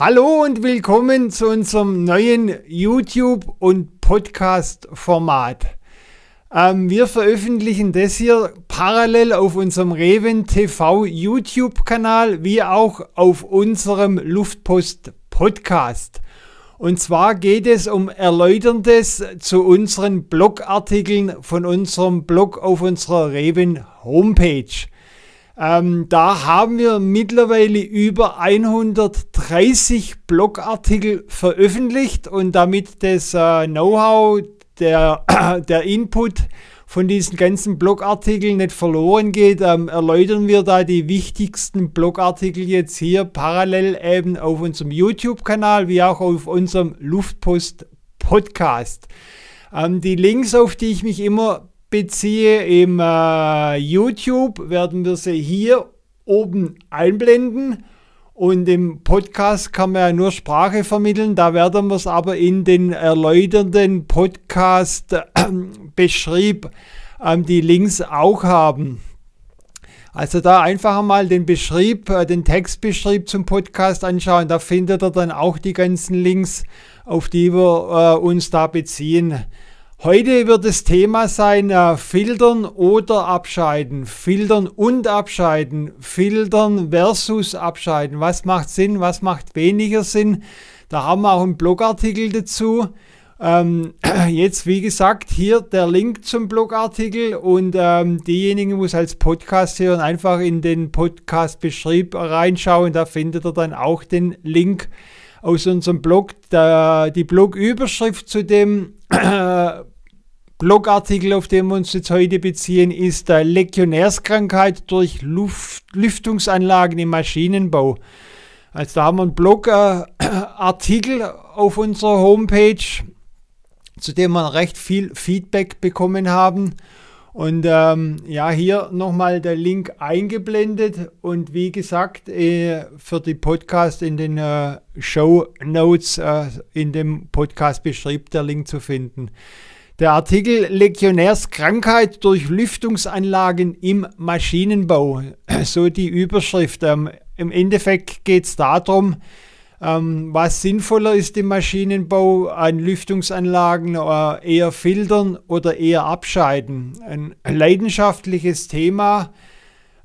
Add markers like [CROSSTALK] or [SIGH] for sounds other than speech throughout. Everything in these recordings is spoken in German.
Hallo und willkommen zu unserem neuen YouTube- und Podcast-Format. Ähm, wir veröffentlichen das hier parallel auf unserem Reven TV YouTube-Kanal wie auch auf unserem Luftpost Podcast. Und zwar geht es um Erläuterndes zu unseren Blogartikeln von unserem Blog auf unserer Reven Homepage. Ähm, da haben wir mittlerweile über 130 Blogartikel veröffentlicht und damit das äh, Know-how, der, [CLEARS THROAT] der Input von diesen ganzen Blogartikeln nicht verloren geht, ähm, erläutern wir da die wichtigsten Blogartikel jetzt hier parallel eben auf unserem YouTube-Kanal wie auch auf unserem Luftpost-Podcast. Ähm, die Links, auf die ich mich immer beziehe im äh, YouTube, werden wir sie hier oben einblenden. Und im Podcast kann man ja nur Sprache vermitteln, da werden wir es aber in den erläuternden Podcast äh, Beschrieb äh, die Links auch haben. Also da einfach mal den Beschrieb, äh, den Textbeschrieb zum Podcast anschauen, da findet ihr dann auch die ganzen Links, auf die wir äh, uns da beziehen. Heute wird das Thema sein äh, Filtern oder Abscheiden, Filtern und Abscheiden, Filtern versus Abscheiden. Was macht Sinn, was macht weniger Sinn? Da haben wir auch einen Blogartikel dazu. Ähm, [CLEARS THROAT] jetzt, wie gesagt, hier der Link zum Blogartikel und ähm, diejenigen, die es als Podcast hören, einfach in den Podcast-Beschrieb reinschauen. Da findet ihr dann auch den Link aus unserem Blog. Da, die Blogüberschrift zu dem [CLEARS THROAT] Blogartikel, auf den wir uns jetzt heute beziehen, ist äh, Legionärskrankheit durch Luft Lüftungsanlagen im Maschinenbau. Also da haben wir einen Blogartikel äh, auf unserer Homepage, zu dem wir recht viel Feedback bekommen haben. Und ähm, ja, hier nochmal der Link eingeblendet. Und wie gesagt, äh, für die Podcast in den äh, Show Notes äh, in dem Podcast beschrieb der Link zu finden. Der Artikel Legionärskrankheit durch Lüftungsanlagen im Maschinenbau. [CLEARS THROAT] So die Überschrift. Ähm, Im Endeffekt geht es darum, ähm, was sinnvoller ist im Maschinenbau an Lüftungsanlagen, äh, eher filtern oder eher abscheiden. Ein leidenschaftliches Thema,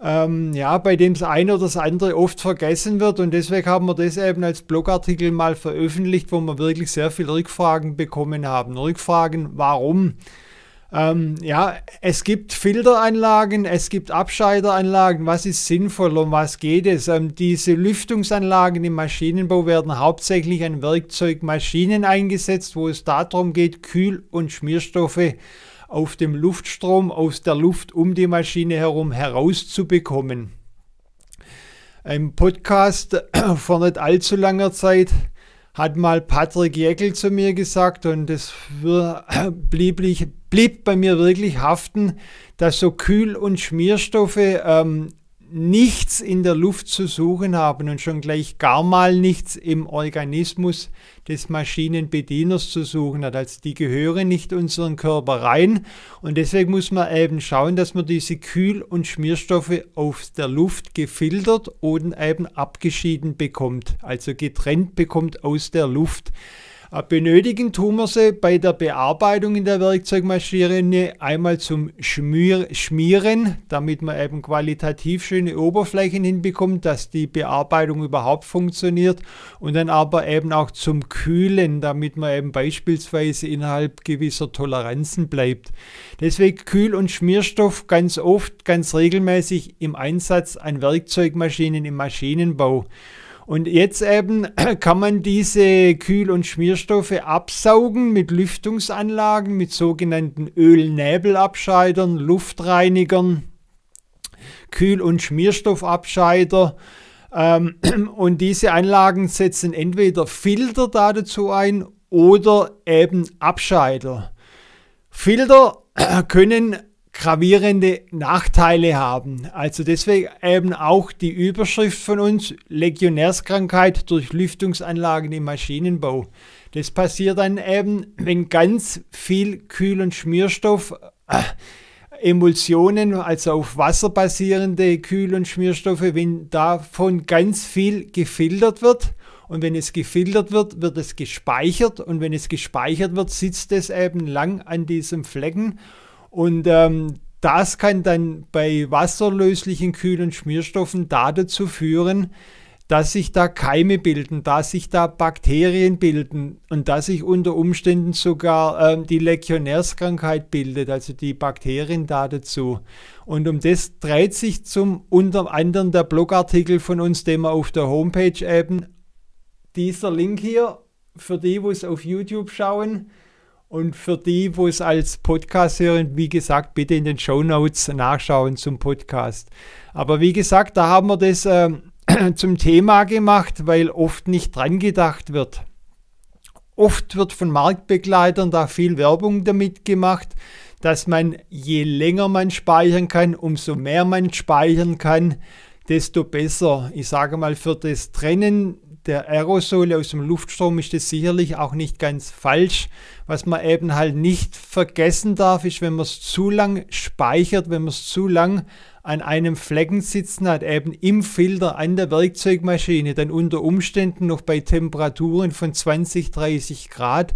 ähm, ja, bei dem das eine oder das andere oft vergessen wird und deswegen haben wir das eben als Blogartikel mal veröffentlicht, wo wir wirklich sehr viele Rückfragen bekommen haben. Rückfragen, warum? Ähm, ja, es gibt Filteranlagen, es gibt Abscheideranlagen. Was ist sinnvoll? Um was geht es? Ähm, diese Lüftungsanlagen im Maschinenbau werden hauptsächlich an Werkzeugmaschinen eingesetzt, wo es darum geht, Kühl- und Schmierstoffe auf dem Luftstrom aus der Luft um die Maschine herum herauszubekommen. Im Podcast [CLEARS THROAT] vor nicht allzu langer Zeit hat mal Patrick Jäckel zu mir gesagt und es [CLEARS THROAT] blieb, blieb bei mir wirklich haften, dass so Kühl- und Schmierstoffe ähm, nichts in der Luft zu suchen haben und schon gleich gar mal nichts im Organismus des Maschinenbedieners zu suchen hat. Also die gehören nicht unseren Körper rein und deswegen muss man eben schauen, dass man diese Kühl- und Schmierstoffe aus der Luft gefiltert oder eben abgeschieden bekommt, also getrennt bekommt aus der Luft. Äh, benötigen tun wir sie bei der Bearbeitung in der Werkzeugmaschine einmal zum Schmier Schmieren, damit man eben qualitativ schöne Oberflächen hinbekommt, dass die Bearbeitung überhaupt funktioniert und dann aber eben auch zum Kühlen, damit man eben beispielsweise innerhalb gewisser Toleranzen bleibt. Deswegen Kühl- und Schmierstoff ganz oft, ganz regelmäßig im Einsatz an Werkzeugmaschinen im Maschinenbau. Und jetzt eben [CLEARS THROAT] kann man diese Kühl- und Schmierstoffe absaugen mit Lüftungsanlagen, mit sogenannten Ölnebelabscheidern, Luftreinigern, Kühl- und Schmierstoffabscheider. Ähm, [CLEARS THROAT] und diese Anlagen setzen entweder Filter dazu ein oder eben Abscheider. Filter [CLEARS THROAT] können gravierende Nachteile haben. Also deswegen eben auch die Überschrift von uns, Legionärskrankheit durch Lüftungsanlagen im Maschinenbau. Das passiert dann eben, wenn ganz viel Kühl- und Schmierstoff, äh, Emulsionen, also auf Wasser basierende Kühl- und Schmierstoffe, wenn davon ganz viel gefiltert wird und wenn es gefiltert wird, wird es gespeichert und wenn es gespeichert wird, sitzt es eben lang an diesem Flecken und ähm, das kann dann bei wasserlöslichen kühlen Schmierstoffen dazu führen, dass sich da Keime bilden, dass sich da Bakterien bilden und dass sich unter Umständen sogar ähm, die Legionärskrankheit bildet, also die Bakterien da dazu. Und um das dreht sich zum unter anderem der Blogartikel von uns, den wir auf der Homepage eben, dieser Link hier, für die, wo es auf YouTube schauen, und für die, wo es als Podcast hören, wie gesagt, bitte in den Show Notes nachschauen zum Podcast. Aber wie gesagt, da haben wir das äh, [CLEARS THROAT] zum Thema gemacht, weil oft nicht dran gedacht wird. Oft wird von Marktbegleitern da viel Werbung damit gemacht, dass man je länger man speichern kann, umso mehr man speichern kann, desto besser. Ich sage mal, für das Trennen der Aerosole aus dem Luftstrom ist das sicherlich auch nicht ganz falsch. Was man eben halt nicht vergessen darf, ist, wenn man es zu lang speichert, wenn man es zu lang an einem Flecken sitzen hat, eben im Filter an der Werkzeugmaschine, dann unter Umständen noch bei Temperaturen von 20, 30 Grad,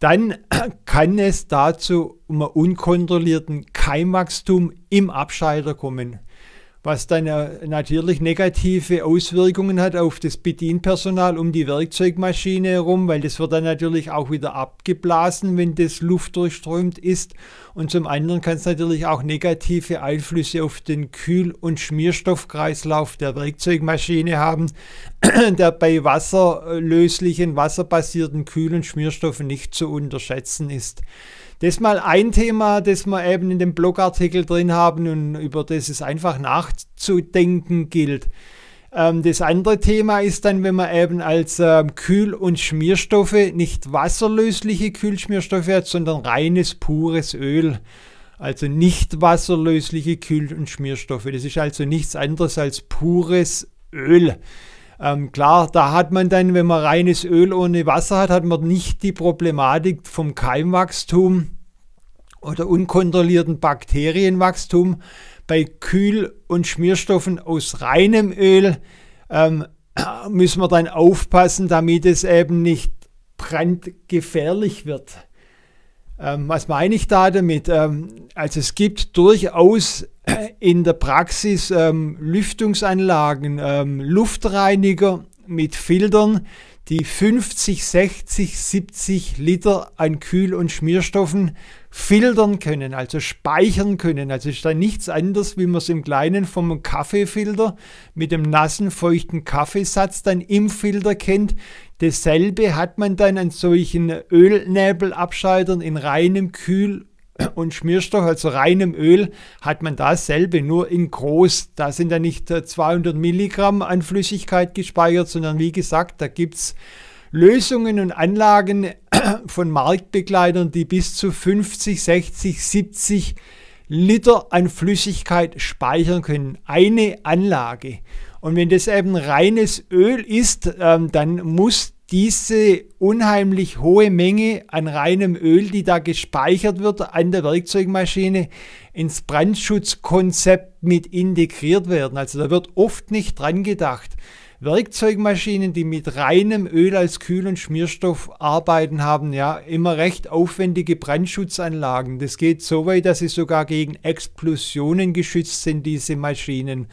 dann [CLEARS THROAT] kann es dazu um einen unkontrollierten Keimwachstum im Abscheider kommen was dann äh, natürlich negative Auswirkungen hat auf das Bedienpersonal um die Werkzeugmaschine herum, weil das wird dann natürlich auch wieder abgeblasen, wenn das Luft durchströmt ist. Und zum anderen kann es natürlich auch negative Einflüsse auf den Kühl- und Schmierstoffkreislauf der Werkzeugmaschine haben, [CLEARS THROAT] der bei wasserlöslichen, wasserbasierten Kühl- und Schmierstoffen nicht zu unterschätzen ist. Das ist mal ein Thema, das wir eben in dem Blogartikel drin haben und über das es einfach nachzudenken gilt. Ähm, das andere Thema ist dann, wenn man eben als ähm, Kühl- und Schmierstoffe nicht wasserlösliche Kühlschmierstoffe hat, sondern reines, pures Öl. Also nicht wasserlösliche Kühl- und Schmierstoffe. Das ist also nichts anderes als pures Öl. Ähm, klar, da hat man dann, wenn man reines Öl ohne Wasser hat, hat man nicht die Problematik vom Keimwachstum oder unkontrollierten Bakterienwachstum. Bei Kühl- und Schmierstoffen aus reinem Öl ähm, [CLEARS THROAT] müssen wir dann aufpassen, damit es eben nicht brandgefährlich wird. Ähm, was meine ich da damit? Ähm, also es gibt durchaus in der Praxis ähm, Lüftungsanlagen, ähm, Luftreiniger mit Filtern, die 50, 60, 70 Liter an Kühl- und Schmierstoffen filtern können, also speichern können. Also ist da nichts anderes, wie man es im Kleinen vom Kaffeefilter mit dem nassen, feuchten Kaffeesatz dann im Filter kennt. Dasselbe hat man dann an solchen Ölnebelabscheidern in reinem Kühl- und Schmierstoff, also reinem Öl, hat man dasselbe, nur in groß. Da sind ja nicht 200 äh, Milligramm an Flüssigkeit gespeichert, sondern wie gesagt, da gibt es Lösungen und Anlagen [CLEARS THROAT] von Marktbegleitern, die bis zu 50, 60, 70 Liter an Flüssigkeit speichern können. Eine Anlage. Und wenn das eben reines Öl ist, ähm, dann muss diese unheimlich hohe Menge an reinem Öl, die da gespeichert wird an der Werkzeugmaschine, ins Brandschutzkonzept mit integriert werden. Also da wird oft nicht dran gedacht. Werkzeugmaschinen, die mit reinem Öl als Kühl- und Schmierstoff arbeiten, haben ja immer recht aufwendige Brandschutzanlagen. Das geht so weit, dass sie sogar gegen Explosionen geschützt sind, diese Maschinen.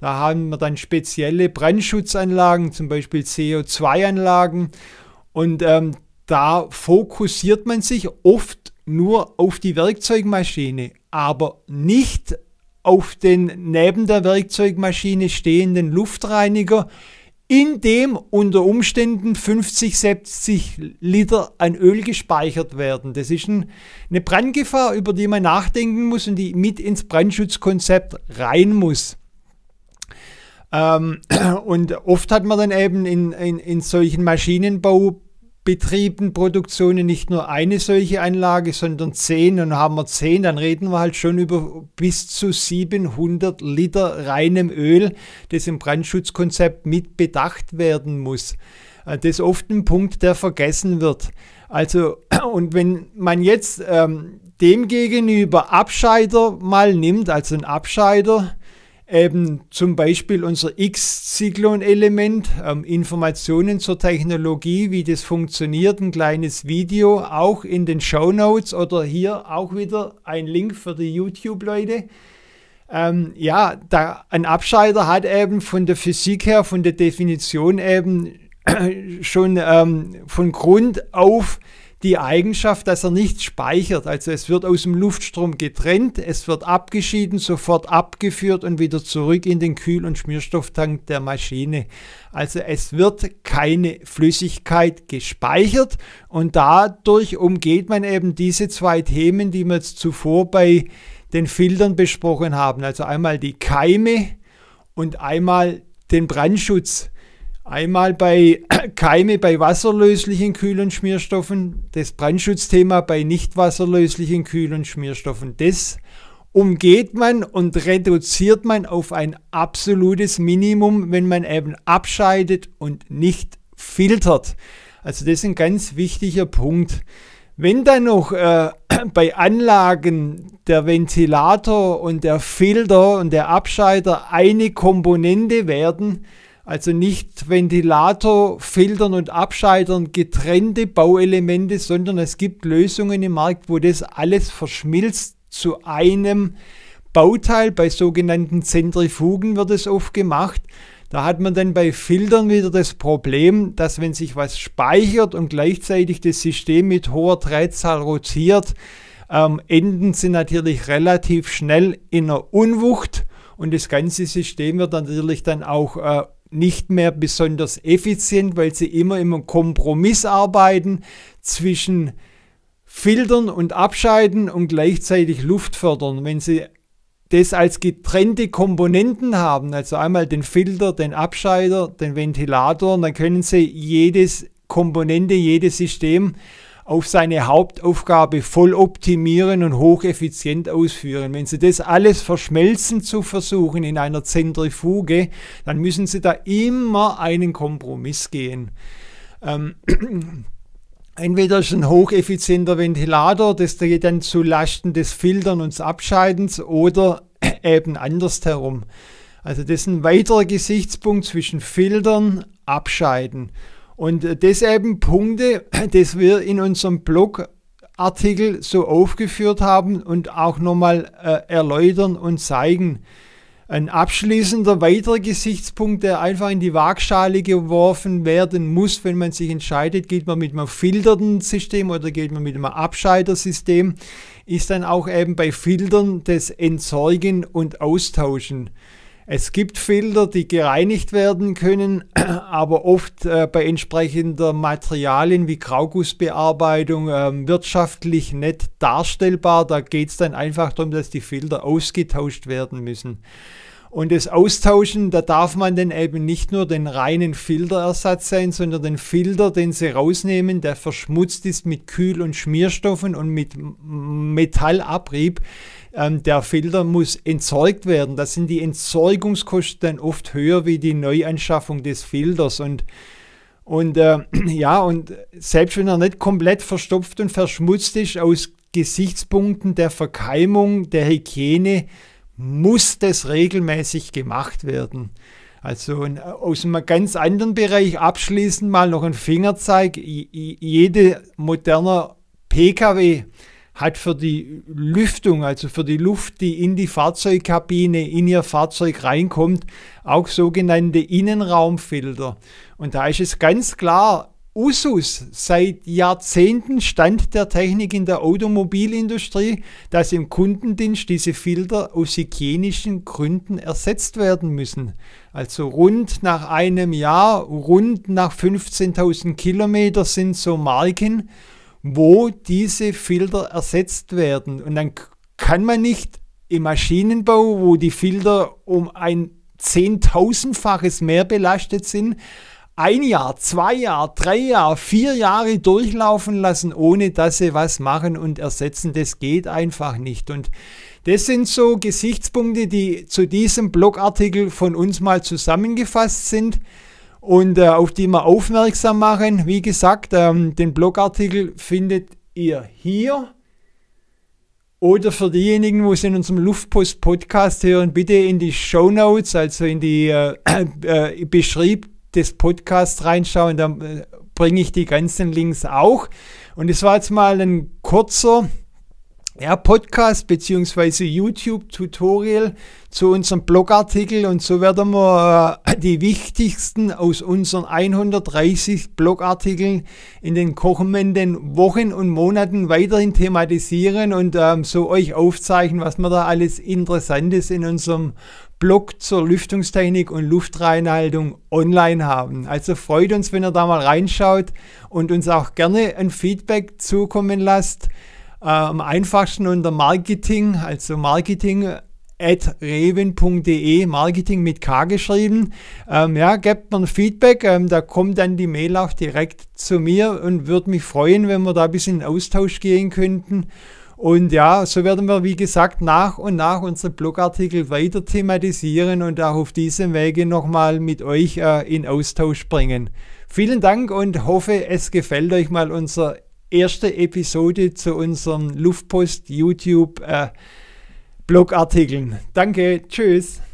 Da haben wir dann spezielle Brandschutzanlagen, zum Beispiel CO2-Anlagen. Und ähm, da fokussiert man sich oft nur auf die Werkzeugmaschine, aber nicht auf auf den neben der Werkzeugmaschine stehenden Luftreiniger, in dem unter Umständen 50, 70 Liter an Öl gespeichert werden. Das ist ein, eine Brandgefahr, über die man nachdenken muss und die mit ins Brandschutzkonzept rein muss. Ähm, [CLEARS THROAT] und oft hat man dann eben in, in, in solchen Maschinenbau betrieben Produktionen nicht nur eine solche Anlage, sondern zehn. Und haben wir zehn, dann reden wir halt schon über bis zu 700 Liter reinem Öl, das im Brandschutzkonzept mit bedacht werden muss. Äh, das ist oft ein Punkt, der vergessen wird. Also, [CLEARS THROAT] und wenn man jetzt ähm, demgegenüber Abscheider mal nimmt, also ein Abscheider, eben zum Beispiel unser X-Zyklon-Element, ähm, Informationen zur Technologie, wie das funktioniert, ein kleines Video, auch in den Show Notes oder hier auch wieder ein Link für die YouTube-Leute. Ähm, ja, da, ein Abscheider hat eben von der Physik her, von der Definition eben [CLEARS THROAT] schon ähm, von Grund auf die Eigenschaft, dass er nichts speichert. Also es wird aus dem Luftstrom getrennt, es wird abgeschieden, sofort abgeführt und wieder zurück in den Kühl- und Schmierstofftank der Maschine. Also es wird keine Flüssigkeit gespeichert und dadurch umgeht man eben diese zwei Themen, die wir jetzt zuvor bei den Filtern besprochen haben. Also einmal die Keime und einmal den Brandschutz. Einmal bei [CLEARS THROAT] Keime bei wasserlöslichen Kühl- und Schmierstoffen, das Brandschutzthema bei nicht wasserlöslichen Kühl- und Schmierstoffen. Das umgeht man und reduziert man auf ein absolutes Minimum, wenn man eben abscheidet und nicht filtert. Also das ist ein ganz wichtiger Punkt. Wenn dann noch äh, [CLEARS THROAT] bei Anlagen der Ventilator und der Filter und der Abscheider eine Komponente werden, also nicht Ventilator, Filtern und Abscheidern getrennte Bauelemente, sondern es gibt Lösungen im Markt, wo das alles verschmilzt zu einem Bauteil. Bei sogenannten Zentrifugen wird es oft gemacht. Da hat man dann bei Filtern wieder das Problem, dass wenn sich was speichert und gleichzeitig das System mit hoher Drehzahl rotiert, ähm, enden sie natürlich relativ schnell in einer Unwucht und das ganze System wird natürlich dann auch äh, nicht mehr besonders effizient, weil sie immer im Kompromiss arbeiten zwischen Filtern und Abscheiden und gleichzeitig Luft fördern. Wenn sie das als getrennte Komponenten haben, also einmal den Filter, den Abscheider, den Ventilator, dann können sie jedes Komponente, jedes System auf seine Hauptaufgabe voll optimieren und hocheffizient ausführen. Wenn Sie das alles verschmelzen zu versuchen in einer Zentrifuge, dann müssen Sie da immer einen Kompromiss gehen. Ähm, [CLEARS THROAT] Entweder ist ein hocheffizienter Ventilator, das geht dann zu Lasten des Filtern und des Abscheidens oder [CLEARS THROAT] eben andersherum. Also das ist ein weiterer Gesichtspunkt zwischen Filtern, Abscheiden. Und äh, das eben Punkte, [CLEARS THROAT] das wir in unserem Blogartikel so aufgeführt haben und auch nochmal äh, erläutern und zeigen. Ein abschließender weiterer Gesichtspunkt, der einfach in die Waagschale geworfen werden muss, wenn man sich entscheidet, geht man mit einem filterten System oder geht man mit einem Abscheidersystem, ist dann auch eben bei Filtern das Entsorgen und Austauschen. Es gibt Filter, die gereinigt werden können, [CLEARS THROAT] aber oft äh, bei entsprechender Materialien wie Graugussbearbeitung äh, wirtschaftlich nicht darstellbar. Da geht es dann einfach darum, dass die Filter ausgetauscht werden müssen. Und das Austauschen, da darf man dann eben nicht nur den reinen Filterersatz sein, sondern den Filter, den sie rausnehmen, der verschmutzt ist mit Kühl- und Schmierstoffen und mit Metallabrieb ähm, der Filter muss entsorgt werden. Da sind die Entsorgungskosten oft höher wie die Neuanschaffung des Filters. Und, und äh, [CLEARS THROAT] ja, und selbst wenn er nicht komplett verstopft und verschmutzt ist, aus Gesichtspunkten der Verkeimung, der Hygiene, muss das regelmäßig gemacht werden. Also äh, aus einem ganz anderen Bereich abschließend mal noch ein Fingerzeig. Jede moderne Pkw hat für die Lüftung, also für die Luft, die in die Fahrzeugkabine, in ihr Fahrzeug reinkommt, auch sogenannte Innenraumfilter. Und da ist es ganz klar, Usus seit Jahrzehnten Stand der Technik in der Automobilindustrie, dass im Kundendienst diese Filter aus hygienischen Gründen ersetzt werden müssen. Also rund nach einem Jahr, rund nach 15.000 Kilometer sind so Marken, wo diese Filter ersetzt werden. Und dann kann man nicht im Maschinenbau, wo die Filter um ein Zehntausendfaches mehr belastet sind, ein Jahr, zwei Jahre, drei Jahre, vier Jahre durchlaufen lassen, ohne dass sie was machen und ersetzen. Das geht einfach nicht. Und das sind so Gesichtspunkte, die zu diesem Blogartikel von uns mal zusammengefasst sind und äh, auf die wir aufmerksam machen. Wie gesagt, ähm, den Blogartikel findet ihr hier. Oder für diejenigen, wo es in unserem Luftpost-Podcast hören, bitte in die Show Notes, also in die äh, [COUGHS] äh, Beschrieb des Podcasts reinschauen, dann äh, bringe ich die ganzen Links auch. Und es war jetzt mal ein kurzer ja, Podcast beziehungsweise YouTube-Tutorial zu unserem Blogartikel und so werden wir äh, die wichtigsten aus unseren 130 Blogartikeln in den kommenden Wochen und Monaten weiterhin thematisieren und ähm, so euch aufzeichnen, was wir da alles Interessantes in unserem Blog zur Lüftungstechnik und Luftreinhaltung online haben. Also freut uns, wenn ihr da mal reinschaut und uns auch gerne ein Feedback zukommen lasst äh, am einfachsten unter Marketing, also Marketing at reven.de, Marketing mit K geschrieben. Ähm, ja, gebt mir ein Feedback, ähm, da kommt dann die Mail auch direkt zu mir und würde mich freuen, wenn wir da ein bisschen in Austausch gehen könnten. Und ja, so werden wir, wie gesagt, nach und nach unsere Blogartikel weiter thematisieren und auch auf diesem Wege nochmal mit euch äh, in Austausch bringen. Vielen Dank und hoffe, es gefällt euch mal unser erste Episode zu unseren Luftpost YouTube äh, Blogartikeln. Danke, tschüss.